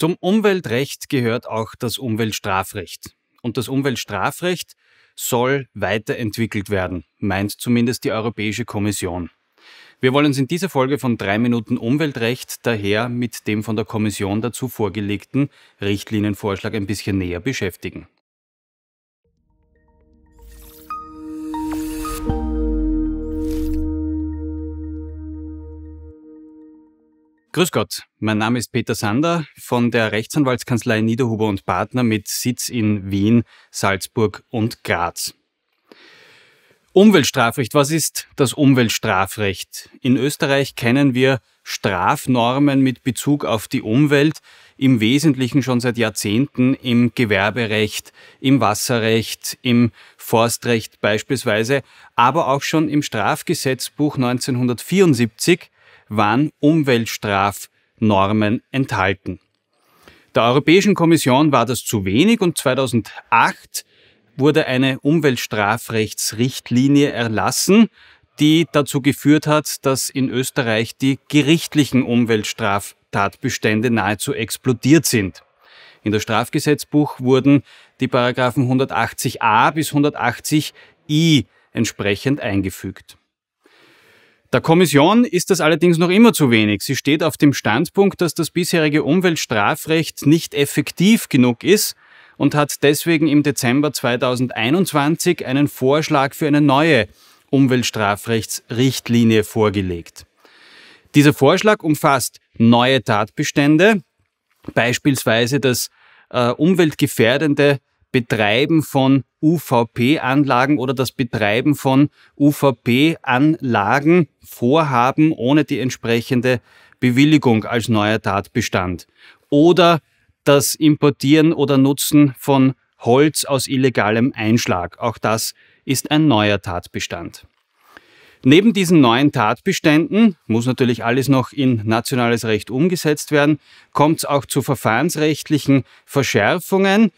Zum Umweltrecht gehört auch das Umweltstrafrecht. Und das Umweltstrafrecht soll weiterentwickelt werden, meint zumindest die Europäische Kommission. Wir wollen uns in dieser Folge von drei Minuten Umweltrecht daher mit dem von der Kommission dazu vorgelegten Richtlinienvorschlag ein bisschen näher beschäftigen. Grüß Gott, mein Name ist Peter Sander von der Rechtsanwaltskanzlei Niederhuber und Partner mit Sitz in Wien, Salzburg und Graz. Umweltstrafrecht, was ist das Umweltstrafrecht? In Österreich kennen wir Strafnormen mit Bezug auf die Umwelt im Wesentlichen schon seit Jahrzehnten im Gewerberecht, im Wasserrecht, im Forstrecht beispielsweise, aber auch schon im Strafgesetzbuch 1974 waren Umweltstrafnormen enthalten. Der Europäischen Kommission war das zu wenig und 2008 wurde eine Umweltstrafrechtsrichtlinie erlassen, die dazu geführt hat, dass in Österreich die gerichtlichen Umweltstraftatbestände nahezu explodiert sind. In der Strafgesetzbuch wurden die Paragraphen 180a bis 180i entsprechend eingefügt. Der Kommission ist das allerdings noch immer zu wenig. Sie steht auf dem Standpunkt, dass das bisherige Umweltstrafrecht nicht effektiv genug ist und hat deswegen im Dezember 2021 einen Vorschlag für eine neue Umweltstrafrechtsrichtlinie vorgelegt. Dieser Vorschlag umfasst neue Tatbestände, beispielsweise das äh, umweltgefährdende Betreiben von UVP-Anlagen oder das Betreiben von UVP-Anlagen vorhaben ohne die entsprechende Bewilligung als neuer Tatbestand oder das Importieren oder Nutzen von Holz aus illegalem Einschlag. Auch das ist ein neuer Tatbestand. Neben diesen neuen Tatbeständen, muss natürlich alles noch in nationales Recht umgesetzt werden, kommt es auch zu verfahrensrechtlichen Verschärfungen.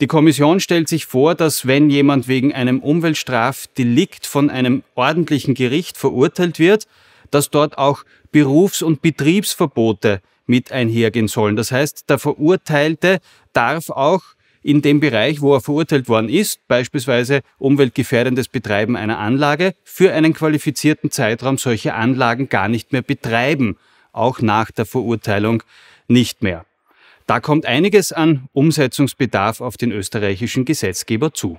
Die Kommission stellt sich vor, dass wenn jemand wegen einem Umweltstrafdelikt von einem ordentlichen Gericht verurteilt wird, dass dort auch Berufs- und Betriebsverbote mit einhergehen sollen. Das heißt, der Verurteilte darf auch in dem Bereich, wo er verurteilt worden ist, beispielsweise umweltgefährdendes Betreiben einer Anlage, für einen qualifizierten Zeitraum solche Anlagen gar nicht mehr betreiben, auch nach der Verurteilung nicht mehr. Da kommt einiges an Umsetzungsbedarf auf den österreichischen Gesetzgeber zu.